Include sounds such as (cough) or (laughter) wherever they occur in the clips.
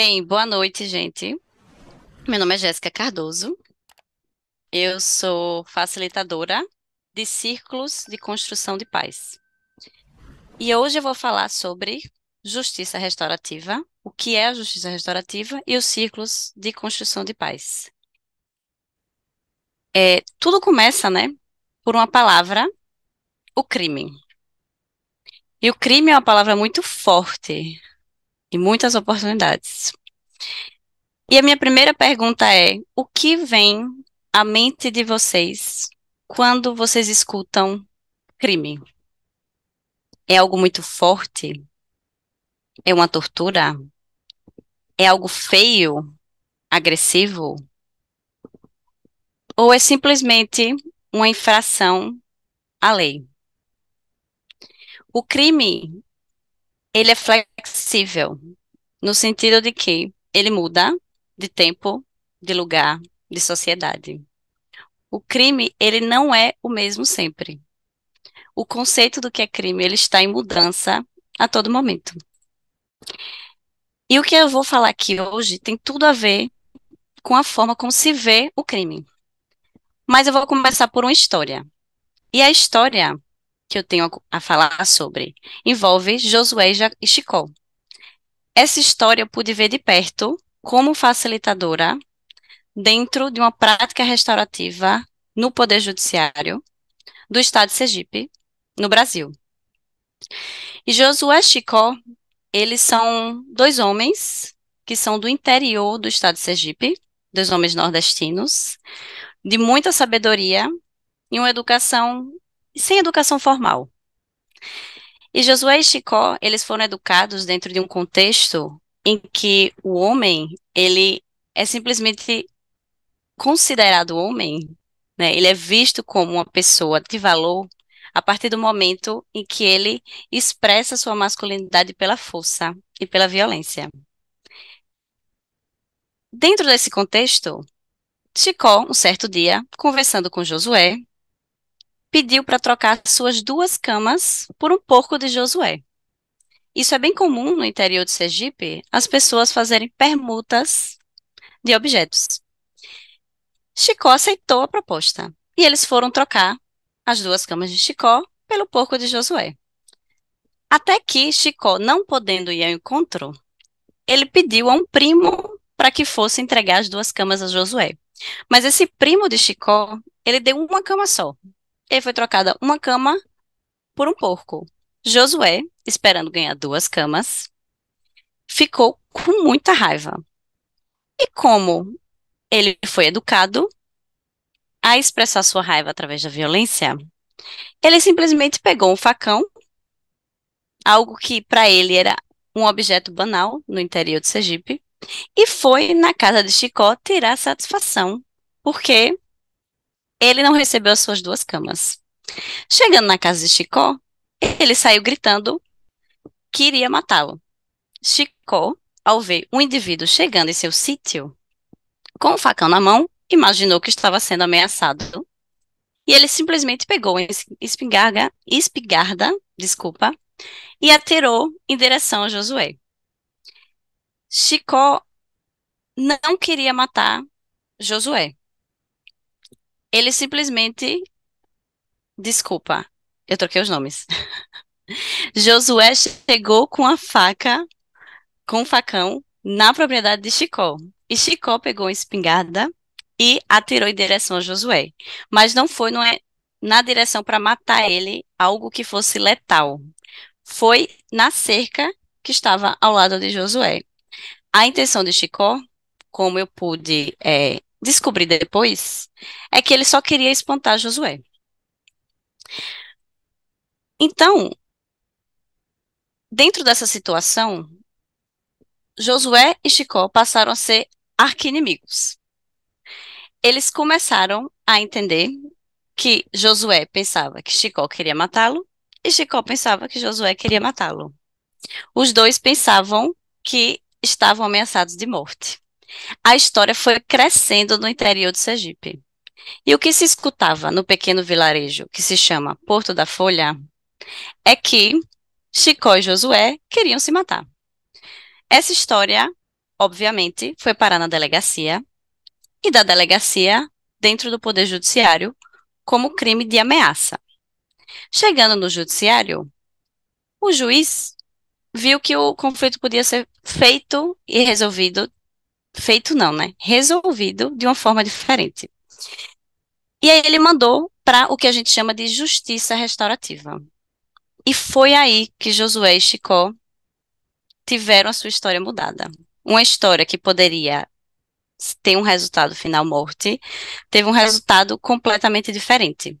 Bem, boa noite, gente. Meu nome é Jéssica Cardoso. Eu sou facilitadora de círculos de construção de paz. E hoje eu vou falar sobre justiça restaurativa, o que é a justiça restaurativa e os círculos de construção de paz. É, tudo começa, né, por uma palavra, o crime. E o crime é uma palavra muito forte, e muitas oportunidades. E a minha primeira pergunta é: o que vem à mente de vocês quando vocês escutam crime? É algo muito forte? É uma tortura? É algo feio? Agressivo? Ou é simplesmente uma infração à lei? O crime ele é flexível, no sentido de que ele muda de tempo, de lugar, de sociedade. O crime, ele não é o mesmo sempre. O conceito do que é crime, ele está em mudança a todo momento. E o que eu vou falar aqui hoje tem tudo a ver com a forma como se vê o crime. Mas eu vou começar por uma história. E a história que eu tenho a falar sobre envolve Josué e Chicó. Essa história eu pude ver de perto como facilitadora dentro de uma prática restaurativa no Poder Judiciário do Estado de Sergipe, no Brasil. E Josué e Chicó, eles são dois homens que são do interior do Estado de Sergipe, dois homens nordestinos, de muita sabedoria e uma educação sem educação formal. E Josué e Chicó, eles foram educados dentro de um contexto em que o homem, ele é simplesmente considerado homem, né? Ele é visto como uma pessoa de valor a partir do momento em que ele expressa sua masculinidade pela força e pela violência. Dentro desse contexto, Chicó, um certo dia, conversando com Josué, pediu para trocar suas duas camas por um porco de Josué. Isso é bem comum no interior de Sergipe, as pessoas fazerem permutas de objetos. Chicó aceitou a proposta e eles foram trocar as duas camas de Chicó pelo porco de Josué. Até que Chicó, não podendo ir ao encontro, ele pediu a um primo para que fosse entregar as duas camas a Josué. Mas esse primo de Chicó, ele deu uma cama só, e foi trocada uma cama por um porco. Josué, esperando ganhar duas camas, ficou com muita raiva. E como ele foi educado a expressar sua raiva através da violência, ele simplesmente pegou um facão, algo que para ele era um objeto banal no interior de Sergipe, e foi na casa de Chicó tirar satisfação, porque ele não recebeu as suas duas camas. Chegando na casa de Chicó, ele saiu gritando que iria matá-lo. Chicó, ao ver um indivíduo chegando em seu sítio, com um facão na mão, imaginou que estava sendo ameaçado e ele simplesmente pegou a espingarda, espingarda desculpa, e atirou em direção a Josué. Chicó não queria matar Josué, ele simplesmente. Desculpa, eu troquei os nomes. (laughs) Josué chegou com a faca, com um facão, na propriedade de Chicó. E Chicó pegou uma espingarda e atirou em direção a Josué. Mas não foi é na direção para matar ele, algo que fosse letal. Foi na cerca que estava ao lado de Josué. A intenção de Chicó, como eu pude é, descobri depois é que ele só queria espantar Josué. Então, dentro dessa situação, Josué e Chicó passaram a ser arquinimigos. Eles começaram a entender que Josué pensava que Chicó queria matá-lo e Chicó pensava que Josué queria matá-lo. Os dois pensavam que estavam ameaçados de morte. A história foi crescendo no interior de Sergipe. E o que se escutava no pequeno vilarejo que se chama Porto da Folha é que Chicó e Josué queriam se matar. Essa história, obviamente, foi parar na delegacia e da delegacia dentro do Poder Judiciário como crime de ameaça. Chegando no judiciário, o juiz viu que o conflito podia ser feito e resolvido feito não, né? Resolvido de uma forma diferente. E aí ele mandou para o que a gente chama de justiça restaurativa. E foi aí que Josué e Chicó tiveram a sua história mudada. Uma história que poderia ter um resultado final morte, teve um é. resultado completamente diferente.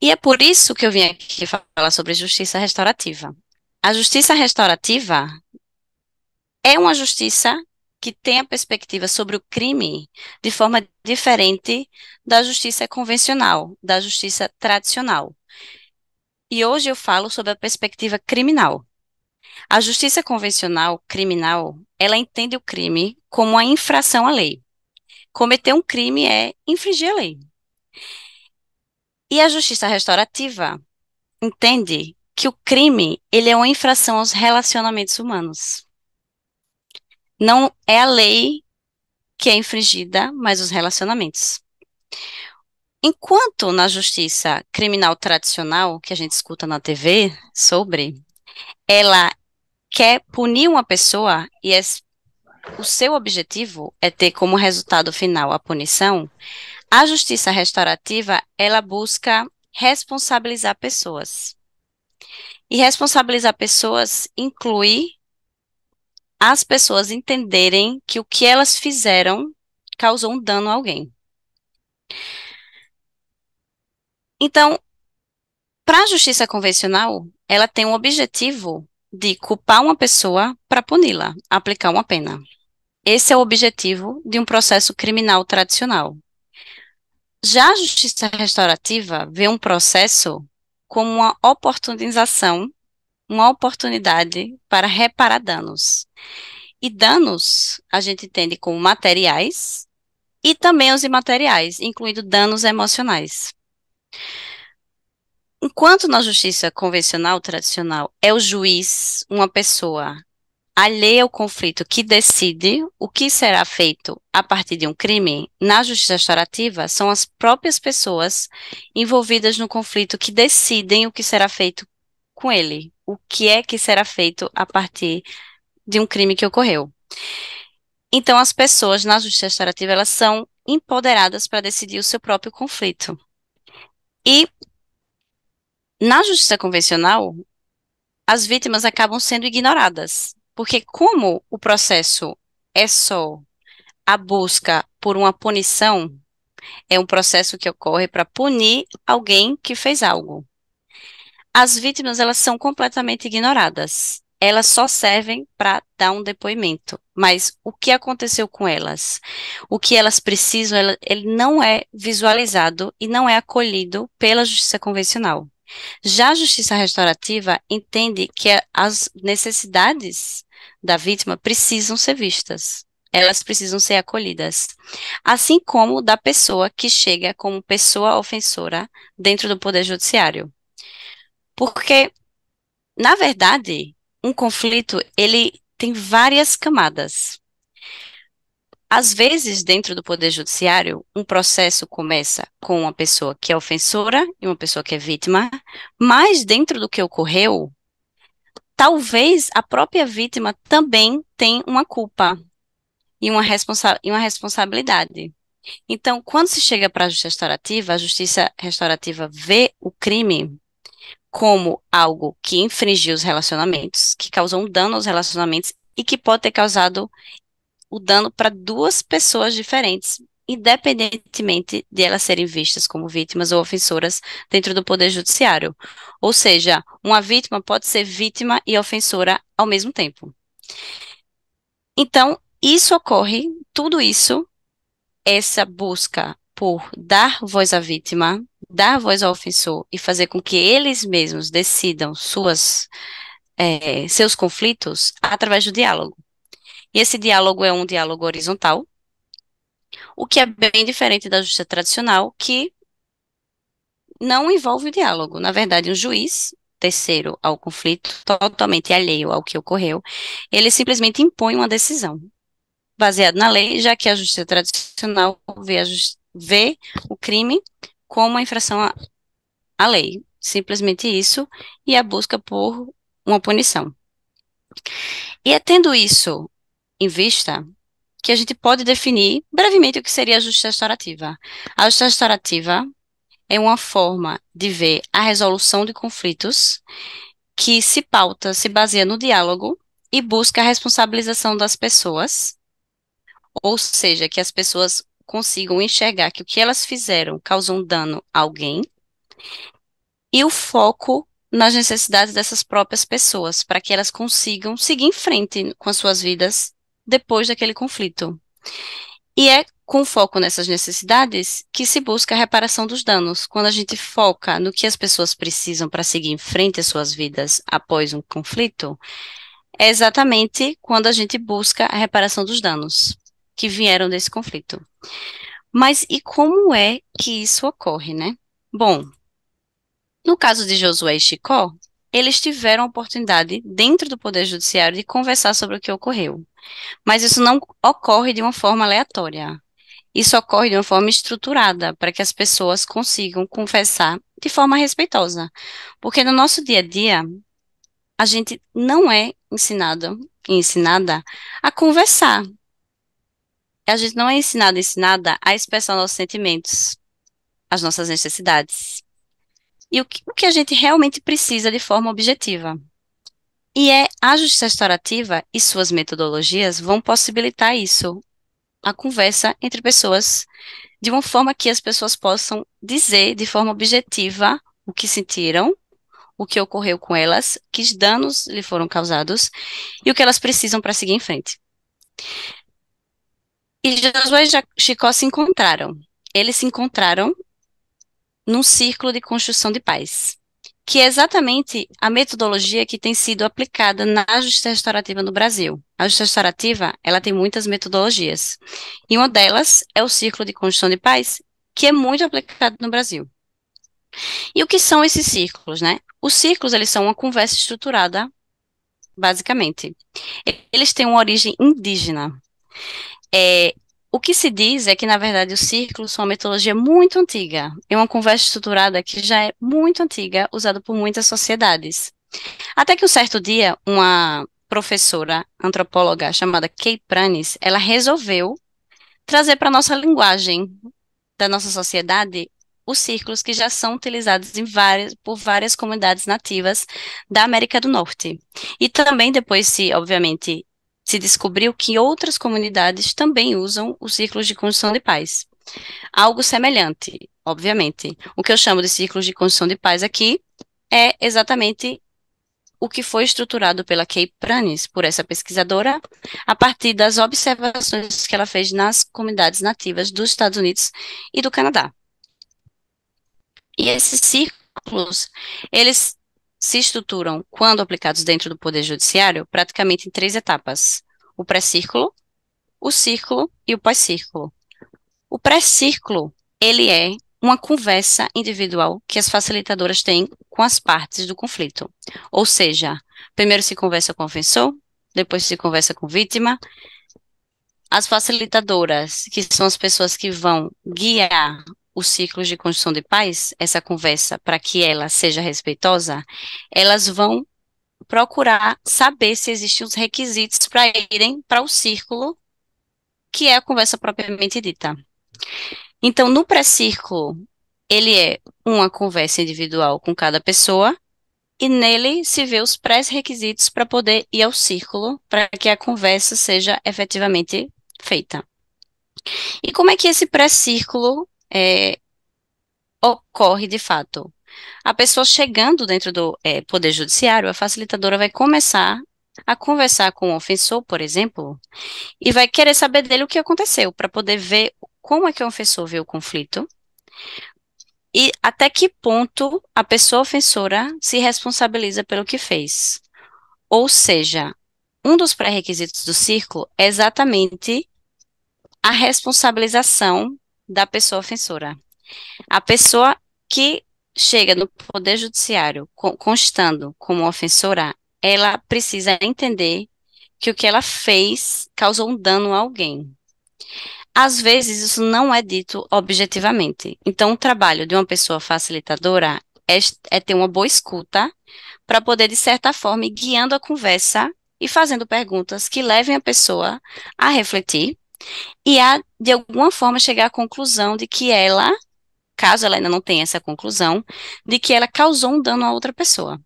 E é por isso que eu vim aqui falar sobre justiça restaurativa. A justiça restaurativa é uma justiça que tem a perspectiva sobre o crime de forma diferente da justiça convencional, da justiça tradicional. E hoje eu falo sobre a perspectiva criminal. A justiça convencional criminal, ela entende o crime como a infração à lei. Cometer um crime é infringir a lei. E a justiça restaurativa entende que o crime, ele é uma infração aos relacionamentos humanos. Não é a lei que é infringida, mas os relacionamentos. Enquanto na justiça criminal tradicional, que a gente escuta na TV sobre, ela quer punir uma pessoa e é o seu objetivo é ter como resultado final a punição, a justiça restaurativa, ela busca responsabilizar pessoas. E responsabilizar pessoas inclui as pessoas entenderem que o que elas fizeram causou um dano a alguém. Então, para a justiça convencional, ela tem o um objetivo de culpar uma pessoa para puni-la, aplicar uma pena. Esse é o objetivo de um processo criminal tradicional. Já a justiça restaurativa vê um processo como uma oportunização uma oportunidade para reparar danos. E danos a gente entende como materiais e também os imateriais, incluindo danos emocionais. Enquanto na justiça convencional tradicional é o juiz, uma pessoa alheia ao conflito que decide o que será feito a partir de um crime, na justiça restaurativa são as próprias pessoas envolvidas no conflito que decidem o que será feito com ele. O que é que será feito a partir de um crime que ocorreu? Então, as pessoas na justiça restaurativa elas são empoderadas para decidir o seu próprio conflito. E na justiça convencional, as vítimas acabam sendo ignoradas, porque como o processo é só a busca por uma punição, é um processo que ocorre para punir alguém que fez algo as vítimas elas são completamente ignoradas. Elas só servem para dar um depoimento. Mas o que aconteceu com elas? O que elas precisam, ela, ele não é visualizado e não é acolhido pela justiça convencional. Já a justiça restaurativa entende que as necessidades da vítima precisam ser vistas, elas precisam ser acolhidas, assim como da pessoa que chega como pessoa ofensora dentro do Poder Judiciário. Porque, na verdade, um conflito, ele tem várias camadas. Às vezes, dentro do Poder Judiciário, um processo começa com uma pessoa que é ofensora e uma pessoa que é vítima, mas dentro do que ocorreu, talvez a própria vítima também tem uma culpa e uma, responsa e uma responsabilidade. Então, quando se chega para a justiça restaurativa, a justiça restaurativa vê o crime como algo que infringiu os relacionamentos, que causou um dano aos relacionamentos e que pode ter causado o dano para duas pessoas diferentes, independentemente de elas serem vistas como vítimas ou ofensoras dentro do Poder Judiciário. Ou seja, uma vítima pode ser vítima e ofensora ao mesmo tempo. Então, isso ocorre, tudo isso, essa busca por dar voz à vítima, dar voz ao ofensor e fazer com que eles mesmos decidam suas, é, seus conflitos através do diálogo. E esse diálogo é um diálogo horizontal, o que é bem diferente da justiça tradicional, que não envolve o diálogo. Na verdade, um juiz terceiro ao conflito, totalmente alheio ao que ocorreu, ele simplesmente impõe uma decisão baseada na lei, já que a justiça tradicional vê, a justi vê o crime como a infração à, à lei. Simplesmente isso, e a busca por uma punição. E é tendo isso em vista que a gente pode definir brevemente o que seria a justiça restaurativa. A justiça restaurativa é uma forma de ver a resolução de conflitos que se pauta, se baseia no diálogo e busca a responsabilização das pessoas, ou seja, que as pessoas consigam enxergar que o que elas fizeram causou um dano a alguém, e o foco nas necessidades dessas próprias pessoas, para que elas consigam seguir em frente com as suas vidas depois daquele conflito. E é com foco nessas necessidades que se busca a reparação dos danos. Quando a gente foca no que as pessoas precisam para seguir em frente às suas vidas após um conflito, é exatamente quando a gente busca a reparação dos danos que vieram desse conflito. Mas e como é que isso ocorre, né? Bom, no caso de Josué e Chicó, eles tiveram a oportunidade, dentro do Poder Judiciário, de conversar sobre o que ocorreu. Mas isso não ocorre de uma forma aleatória. Isso ocorre de uma forma estruturada, para que as pessoas consigam conversar de forma respeitosa. Porque no nosso dia a dia, a gente não é ensinado, ensinada a conversar a gente não é ensinado, ensinada a expressar nossos sentimentos, as nossas necessidades. E o que, o que a gente realmente precisa de forma objetiva. E é a justiça restaurativa e suas metodologias vão possibilitar isso, a conversa entre pessoas, de uma forma que as pessoas possam dizer de forma objetiva o que sentiram, o que ocorreu com elas, que danos lhe foram causados e o que elas precisam para seguir em frente. E Josué e Chicó se encontraram. Eles se encontraram num círculo de construção de paz, que é exatamente a metodologia que tem sido aplicada na justiça restaurativa no Brasil. A justiça restaurativa, ela tem muitas metodologias, e uma delas é o círculo de construção de paz, que é muito aplicado no Brasil. E o que são esses círculos, né? Os círculos, eles são uma conversa estruturada, basicamente. Eles têm uma origem indígena. É, o que se diz é que, na verdade, os círculos são uma metodologia muito antiga. É uma conversa estruturada que já é muito antiga, usada por muitas sociedades. Até que um certo dia, uma professora antropóloga chamada Kay Pranis, ela resolveu trazer para a nossa linguagem da nossa sociedade os círculos que já são utilizados várias, por várias comunidades nativas da América do Norte. E também depois se, obviamente, se descobriu que outras comunidades também usam os ciclos de construção de paz. Algo semelhante, obviamente. O que eu chamo de ciclos de construção de paz aqui é exatamente o que foi estruturado pela Kay Pranes, por essa pesquisadora, a partir das observações que ela fez nas comunidades nativas dos Estados Unidos e do Canadá. E esses círculos, eles se estruturam, quando aplicados dentro do Poder Judiciário, praticamente em três etapas: o pré-círculo, o círculo e o pós-círculo. O pré-círculo, ele é uma conversa individual que as facilitadoras têm com as partes do conflito. Ou seja, primeiro se conversa com o ofensor, depois se conversa com a vítima. As facilitadoras, que são as pessoas que vão guiar os ciclos de construção de paz, essa conversa, para que ela seja respeitosa, elas vão procurar saber se existem os requisitos para irem para o círculo, que é a conversa propriamente dita. Então, no pré-círculo, ele é uma conversa individual com cada pessoa, e nele se vê os pré-requisitos para poder ir ao círculo, para que a conversa seja efetivamente feita. E como é que esse pré-círculo é, ocorre de fato. A pessoa chegando dentro do é, Poder Judiciário, a facilitadora vai começar a conversar com o ofensor, por exemplo, e vai querer saber dele o que aconteceu, para poder ver como é que o ofensor viu o conflito e até que ponto a pessoa ofensora se responsabiliza pelo que fez. Ou seja, um dos pré-requisitos do círculo é exatamente a responsabilização da pessoa ofensora. A pessoa que chega no Poder Judiciário constando como ofensora, ela precisa entender que o que ela fez causou um dano a alguém. Às vezes, isso não é dito objetivamente. Então, o trabalho de uma pessoa facilitadora é, é ter uma boa escuta para poder, de certa forma, ir guiando a conversa e fazendo perguntas que levem a pessoa a refletir e a, de alguma forma, chegar à conclusão de que ela, caso ela ainda não tenha essa conclusão, de que ela causou um dano a outra pessoa.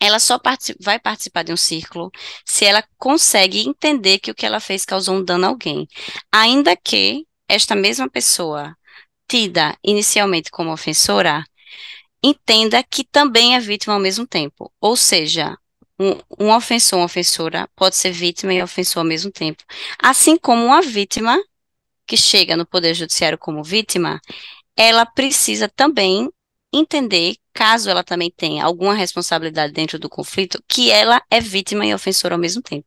Ela só vai participar de um círculo se ela consegue entender que o que ela fez causou um dano a alguém. Ainda que esta mesma pessoa, tida inicialmente como ofensora, entenda que também é vítima ao mesmo tempo. Ou seja, um, um ofensor, uma ofensora, pode ser vítima e ofensor ao mesmo tempo. Assim como uma vítima que chega no Poder Judiciário como vítima, ela precisa também entender, caso ela também tenha alguma responsabilidade dentro do conflito, que ela é vítima e ofensora ao mesmo tempo.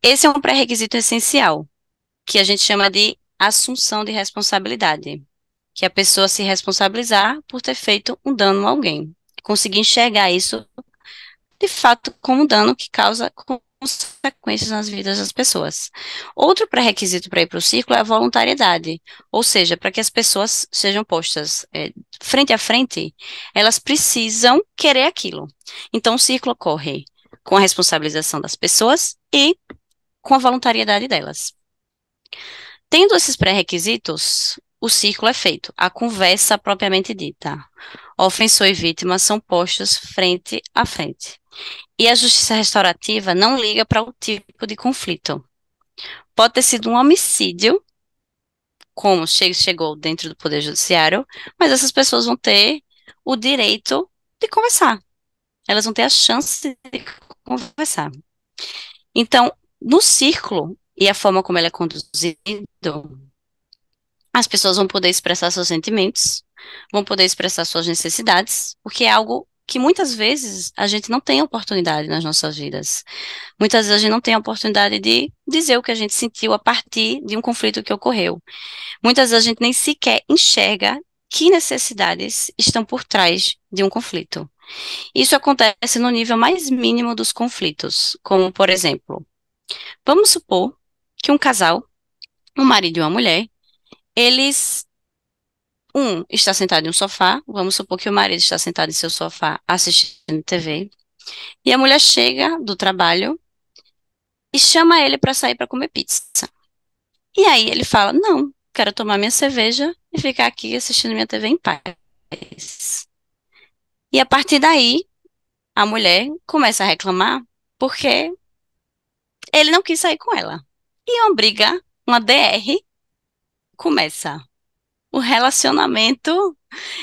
Esse é um pré-requisito essencial, que a gente chama de assunção de responsabilidade, que é a pessoa se responsabilizar por ter feito um dano a alguém, conseguir enxergar isso de fato com o dano que causa consequências nas vidas das pessoas. Outro pré-requisito para ir para o círculo é a voluntariedade, ou seja, para que as pessoas sejam postas é, frente a frente, elas precisam querer aquilo. Então, o círculo ocorre com a responsabilização das pessoas e com a voluntariedade delas. Tendo esses pré-requisitos, o círculo é feito, a conversa propriamente dita. Ofensor e vítima são postos frente a frente. E a justiça restaurativa não liga para o tipo de conflito. Pode ter sido um homicídio, como chegou dentro do Poder Judiciário, mas essas pessoas vão ter o direito de conversar. Elas vão ter a chance de conversar. Então, no círculo e a forma como ele é conduzido, as pessoas vão poder expressar seus sentimentos, vão poder expressar suas necessidades, o que é algo que muitas vezes a gente não tem oportunidade nas nossas vidas. Muitas vezes a gente não tem a oportunidade de dizer o que a gente sentiu a partir de um conflito que ocorreu. Muitas vezes a gente nem sequer enxerga que necessidades estão por trás de um conflito. Isso acontece no nível mais mínimo dos conflitos, como, por exemplo, vamos supor que um casal, um marido e uma mulher, eles um está sentado em um sofá, vamos supor que o marido está sentado em seu sofá assistindo TV, e a mulher chega do trabalho e chama ele para sair para comer pizza. E aí ele fala: Não, quero tomar minha cerveja e ficar aqui assistindo minha TV em paz. E a partir daí, a mulher começa a reclamar porque ele não quis sair com ela. E uma briga, uma DR, começa o relacionamento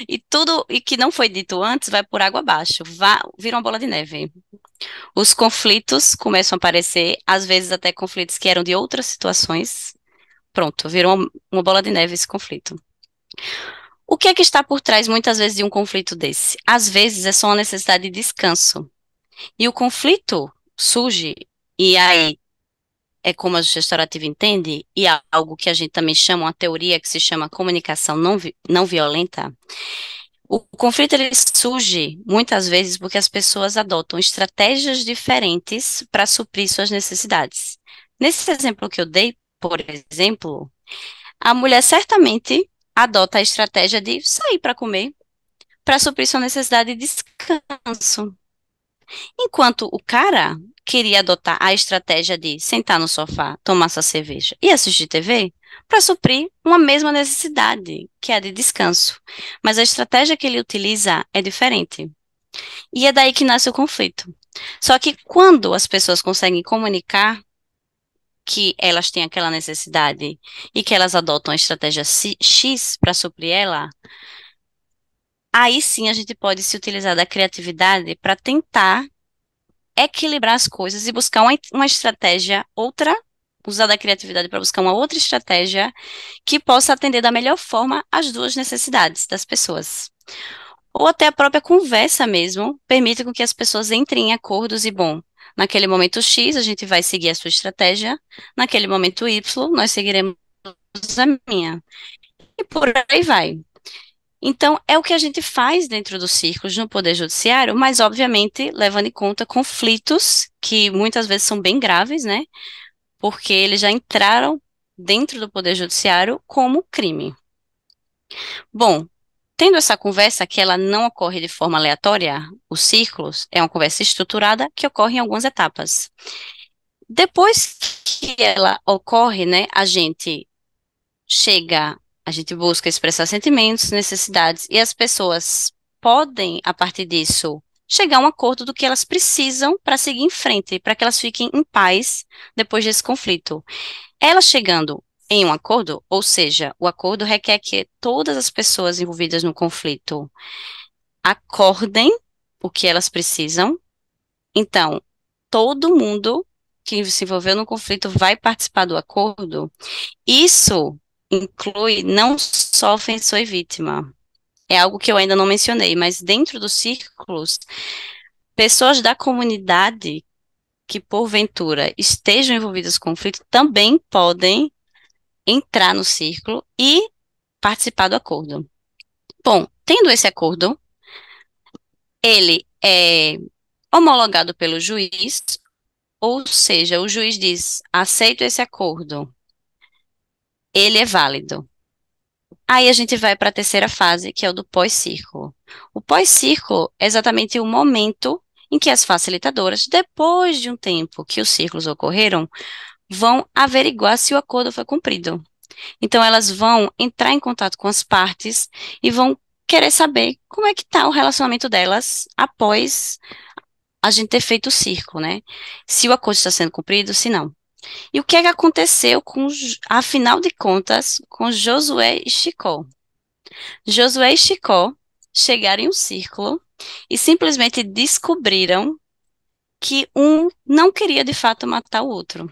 e tudo e que não foi dito antes vai por água abaixo, vai, vira uma bola de neve. Os conflitos começam a aparecer, às vezes até conflitos que eram de outras situações. Pronto, virou uma, uma bola de neve esse conflito. O que é que está por trás muitas vezes de um conflito desse? Às vezes é só uma necessidade de descanso. E o conflito surge e aí é como a gestora ativa entende, e é algo que a gente também chama, uma teoria que se chama comunicação não, vi não violenta, o conflito ele surge muitas vezes porque as pessoas adotam estratégias diferentes para suprir suas necessidades. Nesse exemplo que eu dei, por exemplo, a mulher certamente adota a estratégia de sair para comer para suprir sua necessidade de descanso. Enquanto o cara queria adotar a estratégia de sentar no sofá, tomar sua cerveja e assistir TV para suprir uma mesma necessidade, que é a de descanso. Mas a estratégia que ele utiliza é diferente. E é daí que nasce o conflito. Só que quando as pessoas conseguem comunicar que elas têm aquela necessidade e que elas adotam a estratégia X para suprir ela, aí sim a gente pode se utilizar da criatividade para tentar equilibrar as coisas e buscar uma, uma estratégia outra, usar da criatividade para buscar uma outra estratégia que possa atender da melhor forma as duas necessidades das pessoas. Ou até a própria conversa mesmo permite com que as pessoas entrem em acordos e, bom, naquele momento X a gente vai seguir a sua estratégia, naquele momento Y nós seguiremos a minha. E por aí vai. Então, é o que a gente faz dentro dos círculos no Poder Judiciário, mas, obviamente, levando em conta conflitos, que muitas vezes são bem graves, né? Porque eles já entraram dentro do Poder Judiciário como crime. Bom, tendo essa conversa que ela não ocorre de forma aleatória, os círculos, é uma conversa estruturada que ocorre em algumas etapas. Depois que ela ocorre, né, a gente chega a gente busca expressar sentimentos, necessidades, e as pessoas podem, a partir disso, chegar a um acordo do que elas precisam para seguir em frente, para que elas fiquem em paz depois desse conflito. Elas chegando em um acordo, ou seja, o acordo requer que todas as pessoas envolvidas no conflito acordem o que elas precisam. Então, todo mundo que se envolveu no conflito vai participar do acordo. Isso inclui não só ofensor e vítima. É algo que eu ainda não mencionei, mas dentro dos círculos, pessoas da comunidade que porventura estejam envolvidas com conflito também podem entrar no círculo e participar do acordo. Bom, tendo esse acordo, ele é homologado pelo juiz, ou seja, o juiz diz: aceito esse acordo, ele é válido. Aí a gente vai para a terceira fase, que é o do pós-círculo. O pós-círculo é exatamente o momento em que as facilitadoras, depois de um tempo que os círculos ocorreram, vão averiguar se o acordo foi cumprido. Então, elas vão entrar em contato com as partes e vão querer saber como é que está o relacionamento delas após a gente ter feito o círculo, né? Se o acordo está sendo cumprido, se não. E o que é que aconteceu com, afinal de contas, com Josué e Chicó? Josué e Chicó chegaram em um círculo e simplesmente descobriram que um não queria de fato matar o outro.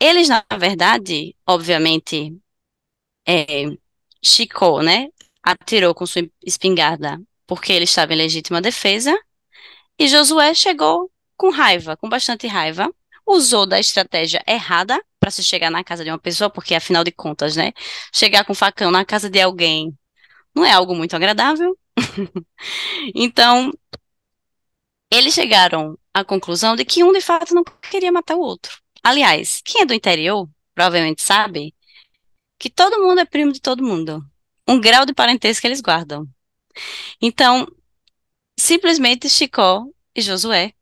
Eles, na verdade, obviamente, é, Chicó, né, atirou com sua espingarda porque ele estava em legítima defesa, e Josué chegou com raiva, com bastante raiva, usou da estratégia errada para se chegar na casa de uma pessoa, porque afinal de contas, né, chegar com facão na casa de alguém não é algo muito agradável. (laughs) então, eles chegaram à conclusão de que um de fato não queria matar o outro. Aliás, quem é do interior provavelmente sabe que todo mundo é primo de todo mundo. Um grau de parentesco que eles guardam. Então, simplesmente Chicó e Josué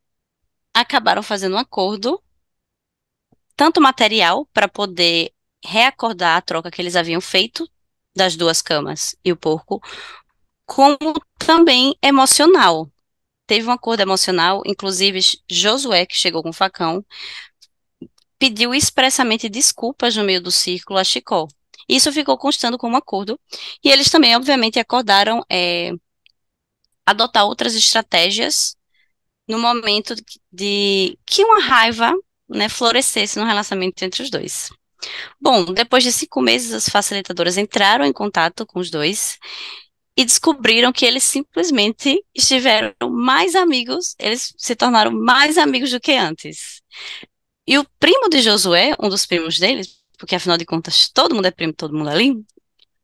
acabaram fazendo um acordo tanto material para poder reacordar a troca que eles haviam feito das duas camas e o porco, como também emocional. Teve um acordo emocional, inclusive Josué, que chegou com o facão, pediu expressamente desculpas no meio do círculo a Chicó. Isso ficou constando como acordo. E eles também, obviamente, acordaram é, adotar outras estratégias no momento de que uma raiva né, florescesse no relacionamento entre os dois. Bom, depois de cinco meses, as facilitadoras entraram em contato com os dois e descobriram que eles simplesmente estiveram mais amigos, eles se tornaram mais amigos do que antes. E o primo de Josué, um dos primos deles, porque afinal de contas todo mundo é primo, todo mundo é ali,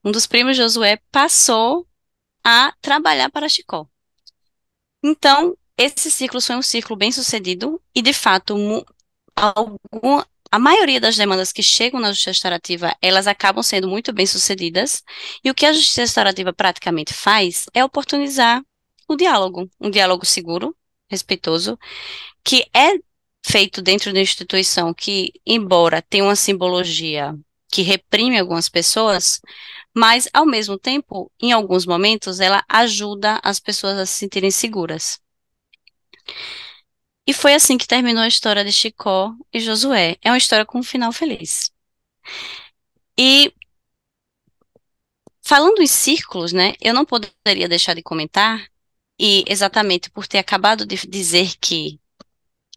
um dos primos de Josué passou a trabalhar para Chicó. Então, esse ciclo foi um ciclo bem sucedido e, de fato, algum, a maioria das demandas que chegam na justiça restaurativa, elas acabam sendo muito bem sucedidas, e o que a justiça restaurativa praticamente faz é oportunizar o diálogo, um diálogo seguro, respeitoso, que é feito dentro da instituição que, embora tenha uma simbologia que reprime algumas pessoas, mas ao mesmo tempo, em alguns momentos, ela ajuda as pessoas a se sentirem seguras. E foi assim que terminou a história de Chicó e Josué. É uma história com um final feliz. E falando em círculos, né, eu não poderia deixar de comentar, e exatamente por ter acabado de dizer que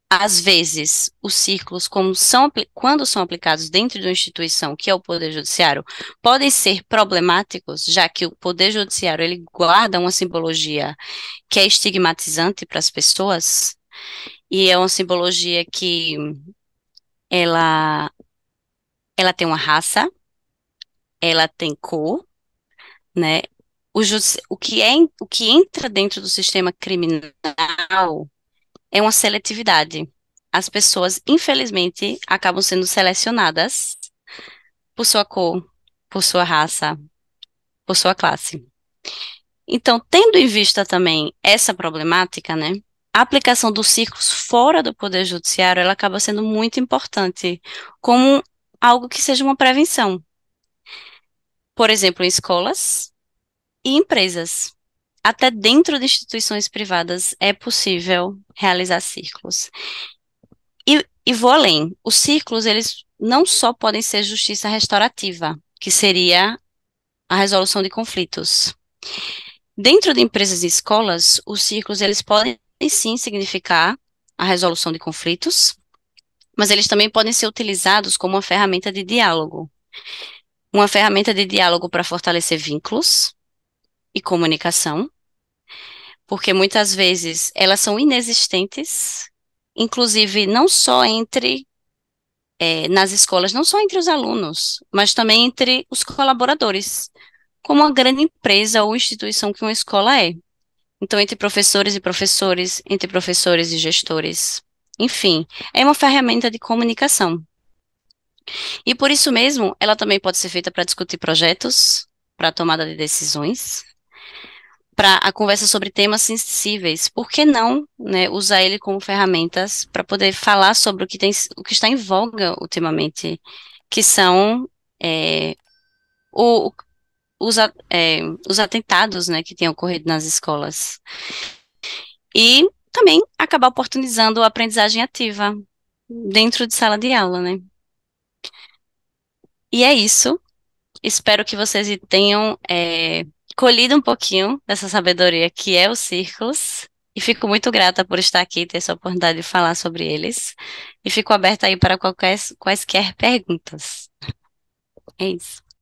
às vezes os círculos, são, quando são aplicados dentro de uma instituição que é o Poder Judiciário, podem ser problemáticos, já que o Poder Judiciário ele guarda uma simbologia que é estigmatizante para as pessoas. E é uma simbologia que ela ela tem uma raça, ela tem cor, né? O, o, que é, o que entra dentro do sistema criminal é uma seletividade. As pessoas, infelizmente, acabam sendo selecionadas por sua cor, por sua raça, por sua classe. Então, tendo em vista também essa problemática, né? a aplicação dos ciclos fora do Poder Judiciário, ela acaba sendo muito importante, como algo que seja uma prevenção. Por exemplo, em escolas e empresas. Até dentro de instituições privadas é possível realizar ciclos. E, e vou além. Os ciclos, eles não só podem ser justiça restaurativa, que seria a resolução de conflitos. Dentro de empresas e escolas, os ciclos eles podem podem sim significar a resolução de conflitos, mas eles também podem ser utilizados como uma ferramenta de diálogo. Uma ferramenta de diálogo para fortalecer vínculos e comunicação, porque muitas vezes elas são inexistentes, inclusive não só entre é, nas escolas, não só entre os alunos, mas também entre os colaboradores, como a grande empresa ou instituição que uma escola é. Então, entre professores e professores, entre professores e gestores. Enfim, é uma ferramenta de comunicação. E por isso mesmo, ela também pode ser feita para discutir projetos, para tomada de decisões, para a conversa sobre temas sensíveis. Por que não né, usar ele como ferramentas para poder falar sobre o que, tem, o que está em voga ultimamente, que são é, o, os, é, os atentados né, que têm ocorrido nas escolas. E também acabar oportunizando a aprendizagem ativa dentro de sala de aula, né? E é isso. Espero que vocês tenham é, colhido um pouquinho dessa sabedoria que é os círculos. E fico muito grata por estar aqui e ter essa oportunidade de falar sobre eles. E fico aberta aí para qualquer, quaisquer perguntas. É isso.